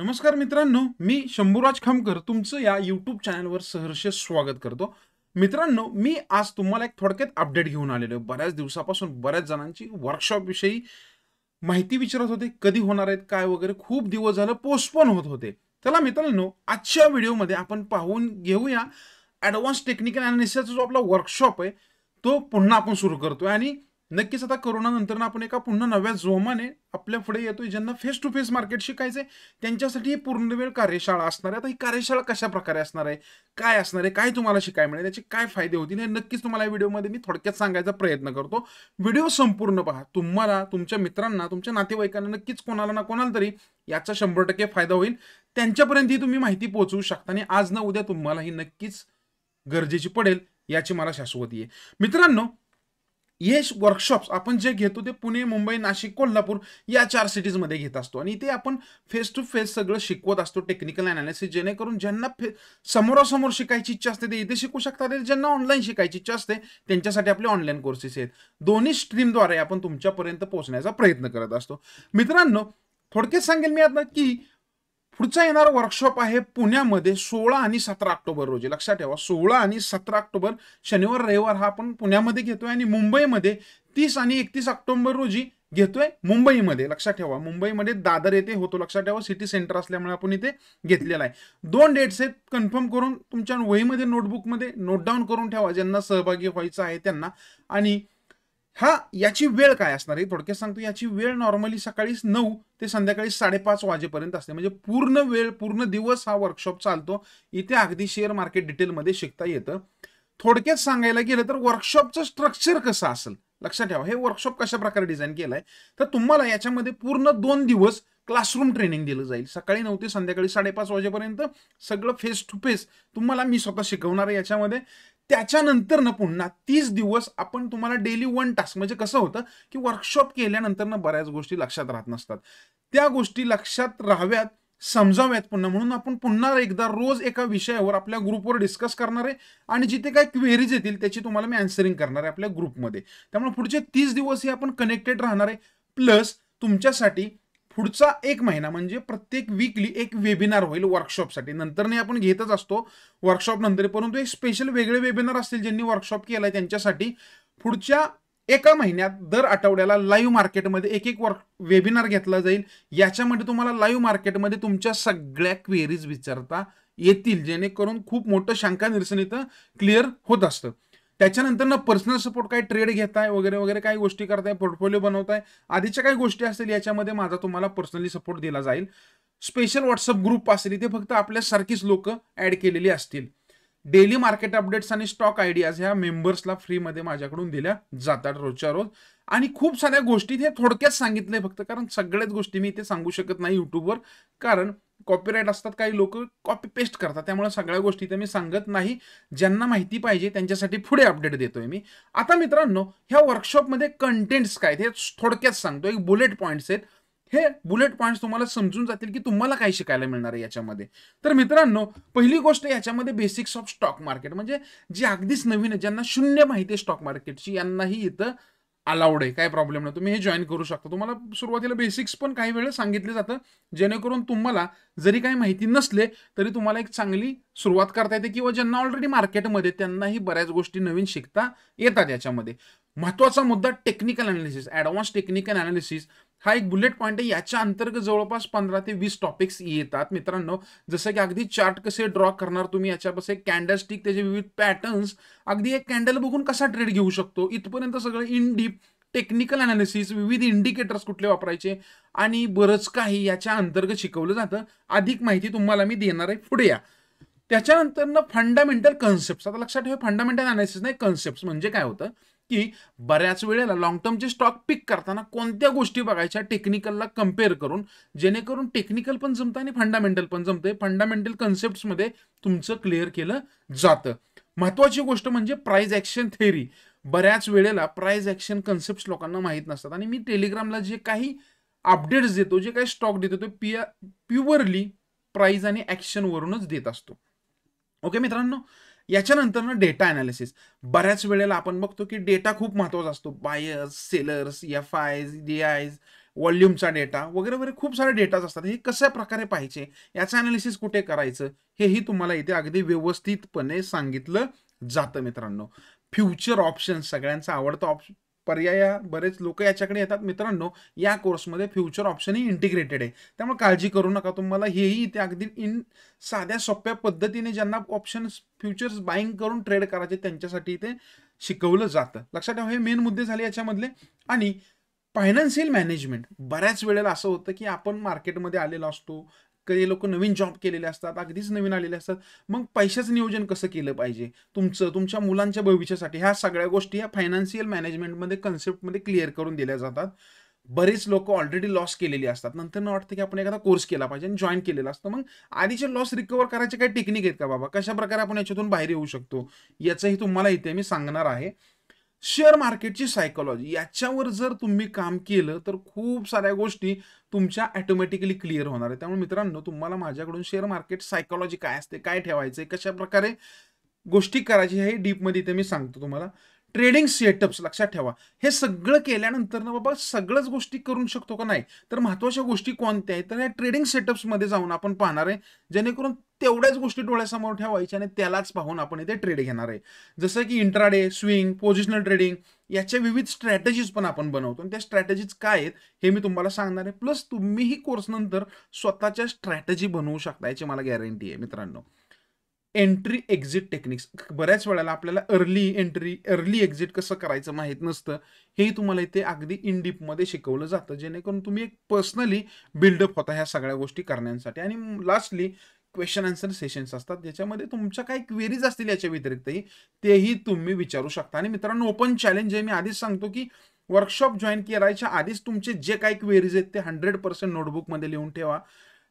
नमस्कार मित्रांनो मी शंभूराज खामकर तुमचं या यूट्यूब चॅनलवर सहर्ष स्वागत करतो मित्रांनो मी आज तुम्हाला एक थोडक्यात अपडेट घेऊन आलेलो आहे बऱ्याच दिवसापासून बऱ्याच जणांची वर्कशॉपविषयी माहिती विचारत होते कधी होणार आहेत काय वगैरे खूप दिवस झालं पोस्टपोन होत होते चला मित्रांनो आजच्या व्हिडिओमध्ये आपण पाहून घेऊया ॲडव्हान्स टेक्निकल अनालिसिसचा जो आपला वर्कशॉप आहे तो पुन्हा आपण सुरू करतो आणि नक्कीच आता कोरोना नंतर आपण एका पुन्हा नव्या जोमाने आपल्या पुढे येतोय ज्यांना फेस टू फेस मार्केट शिकायचंय त्यांच्यासाठी ही पूर्णवेळ कार्यशाळा असणार आहे आता ही कार्यशाळा कशा प्रकारे असणार आहे काय असणार आहे काय तुम्हाला शिकायला मिळेल त्याचे काय फायदे होतील हे नक्कीच तुम्हाला या व्हिडिओमध्ये मी थोडक्यात सांगायचा प्रयत्न करतो व्हिडिओ संपूर्ण पहा तुम्हाला तुमच्या मित्रांना तुमच्या नातेवाईकांना नक्कीच कोणाला ना कोणाला तरी याचा शंभर टक्के फायदा होईल त्यांच्यापर्यंत ही तुम्ही माहिती पोहोचवू शकता आणि आज ना उद्या तुम्हाला ही नक्कीच गरजेची पडेल याची मला शाश्वती आहे मित्रांनो येश वर्कशॉप्स आपण जे घेतो ते पुणे मुंबई नाशिक कोल्हापूर या चार सिटीजमध्ये घेत असतो आणि इथे आपण फेस टू फेस सगळं शिकवत असतो टेक्निकल अनालिसिस जेणेकरून ज्यांना फे समोरासमोर शिकायची इच्छा असते ते इथे शिकू शकतात ज्यांना ऑनलाईन शिकायची इच्छा असते त्यांच्यासाठी आपले ऑनलाईन कोर्सेस आहेत दोन्ही स्ट्रीमद्वारे आपण तुमच्यापर्यंत पोहोचण्याचा प्रयत्न करत असतो मित्रांनो थोडक्यात सांगेल मी आता की पुढचा येणारा वर्कशॉप आहे पुण्यामध्ये सोळा आणि सतरा ऑक्टोबर रोजी लक्षात ठेवा सोळा आणि सतरा ऑक्टोबर शनिवार रविवार हा आपण पुण्यामध्ये घेतोय आणि मुंबईमध्ये तीस आणि एकतीस ऑक्टोबर रोजी घेतोय मुंबईमध्ये लक्षात ठेवा मुंबईमध्ये दादर येथे होतो लक्षात ठेवा सिटी सेंटर असल्यामुळे आपण इथे घेतलेला आहे दोन डेट्स आहेत कन्फर्म करून तुमच्या वहीमध्ये नोटबुकमध्ये नोट डाऊन करून ठेवा ज्यांना सहभागी व्हायचं आहे त्यांना आणि हा याची वेळ काय असणार आहे थोडक्यात सांगतो याची वेळ नॉर्मली सकाळी नऊ ते संध्याकाळी साडेपाच वाजेपर्यंत असते म्हणजे पूर्ण वेळ पूर्ण दिवस हा वर्कशॉप चालतो इथे अगदी शेअर मार्केट डिटेलमध्ये शिकता येतं थोडक्यात सांगायला गेलं तर वर्कशॉपचं स्ट्रक्चर कसं असेल लक्षात ठेवा हे वर्कशॉप कशा प्रकारे डिझाईन केलं तर तुम्हाला याच्यामध्ये पूर्ण दोन दिवस क्लासरूम ट्रेनिंग दिलं जाईल सकाळी नऊ ते संध्याकाळी साडेपाच वाजेपर्यंत सगळं फेस टू फेस तुम्हाला मी स्वतः शिकवणार आहे याच्यामध्ये त्याच्यानंतर ना पुन्हा तीस दिवस आपण तुम्हाला डेली वन टास्क म्हणजे कसं होतं की वर्कशॉप केल्यानंतर ना बऱ्याच गोष्टी लक्षात राहत नसतात त्या गोष्टी लक्षात राहाव्यात समजाव्यात पुन्हा म्हणून आपण पुन्हा एकदा रोज एका विषयावर आपल्या ग्रुपवर डिस्कस करणार आहे आणि जिथे काय क्वेरीज येतील त्याची तुम्हाला मी अँसरिंग करणार आहे आपल्या ग्रुपमध्ये त्यामुळे पुढचे तीस दिवस हे आपण कनेक्टेड राहणार आहे प्लस तुमच्यासाठी पुढचा एक महिना म्हणजे प्रत्येक वीकली एक वेबिनार होईल वर्कशॉपसाठी नंतर नाही आपण घेतच असतो वर्कशॉप नंतर परंतु एक स्पेशल वेगळे वेबिनार असतील ज्यांनी वर्कशॉप केला आहे त्यांच्यासाठी पुढच्या एका महिन्यात दर आठवड्याला लाईव्ह मार्केटमध्ये एक एक वर्क वेबिनार घेतला जाईल याच्यामध्ये तुम्हाला लाईव्ह मार्केटमध्ये तुमच्या सगळ्या क्वेरीज विचारता येतील जेणेकरून खूप मोठं शंका निरसन इथं क्लिअर होत असतं त्याच्यानंतर ना पर्सनल सपोर्ट काय ट्रेड घेताय वगैरे वगैरे काही गोष्टी करताय पोर्टफोलिओ बनवताय आधीच्या काही गोष्टी असतील याच्यामध्ये माझा तुम्हाला पर्सनली सपोर्ट दिला जाईल स्पेशल व्हॉट्सअप ग्रुप असेल ते फक्त आपल्यासारखीच लोक ऍड केलेली असतील डेली मार्केट अपडेट्स आणि स्टॉक आयडियाज ह्या मेंबर्सला फ्रीमध्ये माझ्याकडून दिल्या जातात रोजच्या रोज आणि खूप साऱ्या गोष्टी हे थोडक्यात सांगितले फक्त कारण सगळ्याच गोष्टी मी इथे सांगू शकत नाही युट्यूबवर कारण कॉपीराईट असतात काही लोक कॉपी पेस्ट करतात त्यामुळे सगळ्या गोष्टी मी सांगत नाही ज्यांना माहिती पाहिजे त्यांच्यासाठी पुढे अपडेट देतोय मी आता मित्रांनो ह्या वर्कशॉपमध्ये कंटेंट्स काय ते थोडक्यात सांगतो एक बुलेट पॉईंट्स आहेत हे बुलेट पॉईंट्स तुम्हाला समजून जातील की तुम्हाला काय शिकायला मिळणार आहे याच्यामध्ये तर मित्रांनो पहिली गोष्ट याच्यामध्ये बेसिक्स ऑफ स्टॉक मार्केट म्हणजे जे अगदीच नवीन आहे ज्यांना शून्य माहिती आहे स्टॉक मार्केटची यांनाही इथं अलाउड आहे काय प्रॉब्लेम नाही तुम्ही हे जॉईन करू शकता तुम्हाला सुरुवातीला बेसिक्स पण काही वेळेला सांगितले जातं जेणेकरून तुम्हाला जरी काही माहिती नसले तरी तुम्हाला एक चांगली सुरुवात करता येते किंवा ज्यांना ऑलरेडी मार्केटमध्ये त्यांनाही बऱ्याच गोष्टी नवीन शिकता येतात याच्यामध्ये महत्त्वाचा मुद्दा technical analysis advance technical analysis हा एक बुलेट पॉईंट आहे याच्या अंतर्गत जवळपास पंधरा ते वीस टॉपिक्स येतात मित्रांनो जसं की अगदी चार्ट कसे ड्रॉ करणार तुम्ही याच्यापासून एक कॅन्डल स्टिक त्याचे विविध पॅटर्न्स अगदी एक कॅन्डल बघून कसा ट्रेड घेऊ शकतो इथपर्यंत सगळं इन डीप टेक्निकल अनालिसिस विविध इंडिकेटर्स कुठले वापरायचे आणि बरंच काही याच्या अंतर्गत शिकवलं जातं अधिक माहिती तुम्हाला मी देणार आहे पुढे या त्याच्यानंतर ना फंडामेंटल कन्सेप्ट आता लक्षात ठेवा फंडामेंटल अनालिसिस नाही कन्सेप्ट म्हणजे काय होतं की बऱ्याच वेळेला लॉंग टर्मचे स्टॉक पिक करताना कोणत्या गोष्टी बघायच्या टेक्निकलला कम्पेअर करून जेणेकरून टेक्निकल पण जमतं आणि फंडामेंटल पण जमतंय फंडामेंटल कन्सेप्टमध्ये तुमचं क्लिअर केलं जातं महत्वाची गोष्ट म्हणजे प्राईज ॲक्शन थेअरी बऱ्याच वेळेला प्राईज ॲक्शन कन्सेप्ट लोकांना माहीत नसतात आणि मी टेलिग्रामला जे काही अपडेट्स देतो जे काही स्टॉक देतो तो पिया प्युअरली प्राईज आणि ॲक्शनवरूनच देत असतो ओके मित्रांनो याच्यानंतर ना डेटा अनालिसिस बऱ्याच वेळेला आपण बघतो की डेटा खूप महत्त्वाचा असतो buyers sellers F Is D Is data वगैरे वगैरे खूप सारे डेटाज असतात हे कशा प्रकारे पाहिजे याचं अनालिसिस कुठे करायचं हेही तुम्हाला इथे अगदी व्यवस्थितपणे सांगितलं जातं मित्रांनो फ्युचर ऑप्शन सगळ्यांचा आवडता ऑप्शन पर्याय बरेच लोक याच्याकडे येतात मित्रांनो या कोर्समध्ये फ्युचर ऑप्शनही इंटिग्रेटेड आहे त्यामुळे काळजी करू नका तुम्हाला हेही इथे अगदी इन साध्या सोप्या पद्धतीने ज्यांना ऑप्शन्स फ्युचर्स बाईंग करून ट्रेड करायचे त्यांच्यासाठी इथे शिकवलं जातं लक्षात ठेवा हे मेन मुद्दे झाले याच्यामधले आणि फायनान्शियल मॅनेजमेंट बऱ्याच वेळेला असं होतं की आपण मार्केटमध्ये आलेलो असतो कधी लोक नवीन जॉब केलेले असतात अगदीच नवीन आलेले असतात मग पैशाचं नियोजन कसं केलं पाहिजे तुमचं तुमच्या मुलांच्या भविष्यासाठी ह्या सगळ्या गोष्टी या फायनान्शियल मॅनेजमेंटमध्ये कन्सेप्टमध्ये क्लिअर करून दिल्या जातात बरेच लोक ऑलरेडी लॉस केलेली असतात नंतर ना वाटतं की आपण एखादा कोर्स केला पाहिजे आणि जॉईन केलेला असतो मग आधीचे लॉस रिकवर करायचे काही टेक्निक आहेत का बाबा कशाप्रकारे आपण याच्यातून बाहेर येऊ शकतो याचंही तुम्हाला इथे मी सांगणार आहे शेअर मार्केटची सायकोलॉजी याच्यावर जर तुम्ही काम केलं तर खूप साऱ्या गोष्टी तुमच्या ॲटोमॅटिकली क्लिअर होणार आहे त्यामुळे मित्रांनो तुम्हाला माझ्याकडून शेअर मार्केट सायकोलॉजी काय असते काय ठेवायचं आहे कशा प्रकारे गोष्टी करायची हे डीपमध्ये इथे मी सांगतो तुम्हाला ट्रेडिंग सेटअप्स लक्षात ठेवा हे सगळं केल्यानंतर ना बाबा सगळंच गोष्टी करू शकतो का नाही तर महत्त्वाच्या गोष्टी कोणत्या आहेत तर या ट्रेडिंग सेटअप्समध्ये जाऊन आपण पाहणार आहे जेणेकरून तेवढ्याच गोष्टी डोळ्यासमोर ठेवायच्या आणि त्यालाच पाहून आपण इथे ट्रेड घेणार आहे जसं की इंट्राडे स्विंग पोझिशनल ट्रेडिंग याच्या विविध स्ट्रॅटजीज पण आपण बनवतो आणि त्या स्ट्रॅटजीज काय आहेत हे मी तुम्हाला सांगणार आहे प्लस तुम्हीही कोर्सनंतर स्वतःच्या स्ट्रॅटजी बनवू शकता याची मला गॅरंटी आहे मित्रांनो एंट्री एक्झिट टेक्निक्स बऱ्याच वेळेला आपल्याला अर्ली एंट्री अर्ली एक्झिट कसं करायचं माहीत नसतं हे तुम्हाला इथे अगदी इनडीपमध्ये शिकवलं जातं जेणेकरून तुम्ही एक पर्सनली बिल्डअप होता ह्या सगळ्या गोष्टी करण्यासाठी आणि लास्टली क्वेश्चन आन्सर सेशन्स असतात ज्याच्यामध्ये तुमच्या काही क्वेरीज असतील याच्या व्यतिरिक्तही तेही तुम्ही विचारू शकता आणि मित्रांनो ओपन चॅलेंज आहे मी आधीच सांगतो की वर्कशॉप जॉईन करायच्या आधीच तुमचे जे काही क्वेरीज आहेत ते हंड्रेड पर्सेंट नोटबुकमध्ये लिहून ठेवा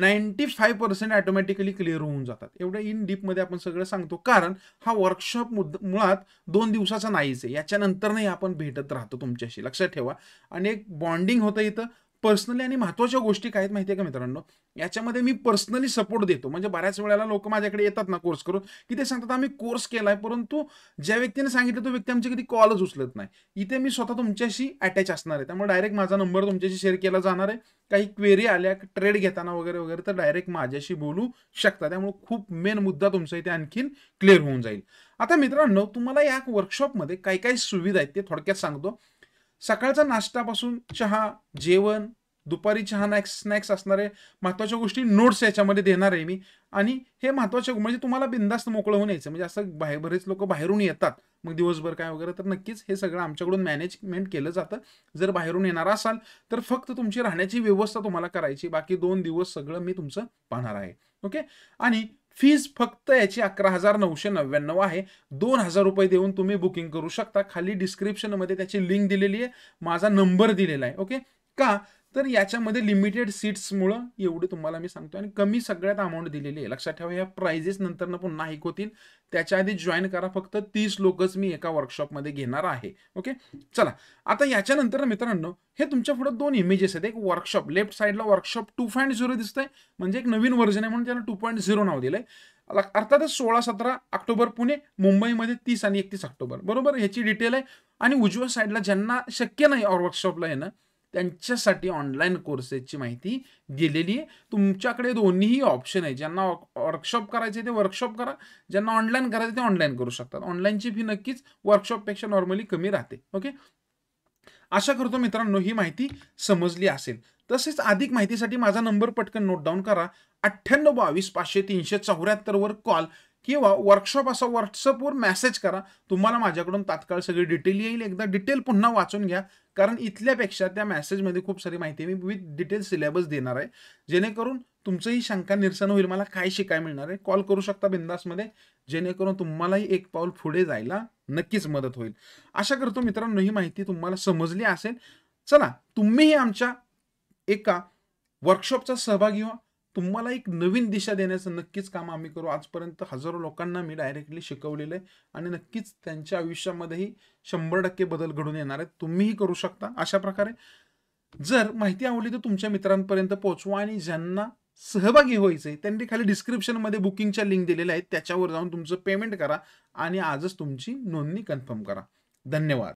ninety five percent automatically clear होऊन जातात एवढ्या इन डीपमध्ये आपण सगळं सांगतो कारण हा वर्कशॉप मुद्द मुळात दोन दिवसाचा नाहीच आहे याच्यानंतर नाही आपण भेटत राहतो तुमच्याशी लक्षात ठेवा आणि एक बॉन्डिंग होतं इथं पर्सनली आणि महत्वाच्या गोष्टी काय आहेत माहिती आहे का मित्रांनो याच्यामध्ये मी पर्सनली सपोर्ट देतो म्हणजे बऱ्याच वेळेला लोक माझ्याकडे येतात ना कोर्स करून की ते सांगतात आम्ही कोर्स केलाय परंतु ज्या व्यक्तीने सांगितलं तो व्यक्ती आमच्या कधी कॉलच उचलत नाही इथे मी स्वतः तुमच्याशी अटॅच असणार आहे त्यामुळे डायरेक्ट माझा नंबर तुमच्याशी शेअर केला जाणार आहे काही क्वेरी आल्या ट्रेड घेताना वगैरे वगैरे तर डायरेक्ट माझ्याशी बोलू शकता त्यामुळे खूप मेन मुद्दा तुमचा इथे आणखीन क्लिअर होऊन जाईल आता मित्रांनो तुम्हाला या वर्कशॉपमध्ये काय काय सुविधा आहेत ते थोडक्यात सांगतो सकाळचा नाश्तापासून चहा जेवण दुपारी चहा नॅक्स स्नॅक्स असणारे महत्त्वाच्या गोष्टी नोट्स याच्यामध्ये देणार आहे मी आणि हे महत्वाचे म्हणजे तुम्हाला बिंदास्त मोकळं होऊन यायचं म्हणजे असं बाहेर बरेच लोक बाहेरून येतात मग दिवसभर काय वगैरे तर नक्कीच हे सगळं आमच्याकडून मॅनेजमेंट केलं जातं जर बाहेरून येणार असाल तर फक्त तुमची राहण्याची व्यवस्था तुम्हाला करायची बाकी दोन दिवस सगळं मी तुमचं पाहणार आहे ओके आणि फीज फक्त याची अकरा हजार नऊशे नव्याण्णव आहे दोन हजार रुपये देऊन तुम्ही बुकिंग करू शकता खाली डिस्क्रिप्शनमध्ये त्याची लिंक दिलेली आहे माझा नंबर दिलेला आहे ओके का तर याच्यामध्ये लिमिटेड सीट्समुळं एवढे तुम्हाला मी सांगतो आणि कमी सगळ्यात अमाऊंट दिलेली आहे लक्षात ठेवा या प्राइजेस नंतर पुन्हा ऐक होतील त्याच्या आधी जॉईन करा फक्त तीस लोकच मी एका वर्कशॉपमध्ये घेणार आहे ओके चला आता याच्यानंतर मित्रांनो हे तुमच्या पुढे दोन इमेजेस आहेत एक वर्कशॉप लेफ्ट साईडला वर्कशॉप टू पॉईंट झिरो दिसतंय म्हणजे एक नवीन व्हर्जन आहे म्हणून त्याला टू पॉईंट झिरो नाव दिलंय अर्थातच सोळा सतरा ऑक्टोबर पुणे मुंबईमध्ये तीस आणि एकतीस ऑक्टोबर बरोबर ह्याची डिटेल आहे आणि उजव्या साईडला ज्यांना शक्य नाही वर्कशॉपला येणं त्यांच्यासाठी ऑनलाईन कोर्सेसची माहिती दिलेली आहे तुमच्याकडे दोन्हीही ऑप्शन आहे ज्यांना वर्कशॉप करायचे ते वर्कशॉप करा ज्यांना ऑनलाईन करायचे ते ऑनलाईन करू शकतात ऑनलाईनची फी नक्कीच वर्कशॉपपेक्षा नॉर्मली कमी राहते ओके आशा करतो मित्रांनो ही माहिती समजली असेल तसेच अधिक माहितीसाठी माझा नंबर पटकन नोट डाऊन करा अठ्ठ्याण्णव बावीस पाचशे तीनशे चौऱ्याहत्तरवर कॉल किंवा वर्कशॉप असा व्हॉट्सअपवर मेसेज करा तुम्हाला माझ्याकडून तात्काळ सगळी डिटेल येईल एकदा डिटेल पुन्हा वाचून घ्या कारण इथल्यापेक्षा त्या मॅसेजमध्ये खूप सारी माहिती मी विथ डिटेल सिलेबस देणार आहे जेणेकरून तुमचंही शंका निरसन होईल मला काय शिकाय मिळणार आहे कॉल करू शकता बिंदासमध्ये जेणेकरून तुम्हालाही एक पाऊल पुढे जायला नक्कीच मदत होईल अशा करतो मित्रांनो ही माहिती तुम्हाला समजली असेल चला तुम्हीही आमच्या एका वर्कशॉपचा सहभागी व्हा तुम्हाला एक नवीन दिशा देण्याचं नक्कीच काम आम्ही करू आजपर्यंत हजारो लोकांना मी डायरेक्टली शिकवलेलं आहे आणि नक्कीच त्यांच्या आयुष्यामध्येही शंभर टक्के बदल घडून येणार आहेत तुम्हीही करू शकता अशा प्रकारे जर माहिती आवडली तर तुमच्या मित्रांपर्यंत पोहोचवा आणि ज्यांना सहभागी आहे त्यांनी खाली डिस्क्रिप्शनमध्ये बुकिंगच्या लिंक दिलेल्या आहेत त्याच्यावर जाऊन तुमचं पेमेंट करा आणि आजच तुमची नोंदणी कन्फर्म करा धन्यवाद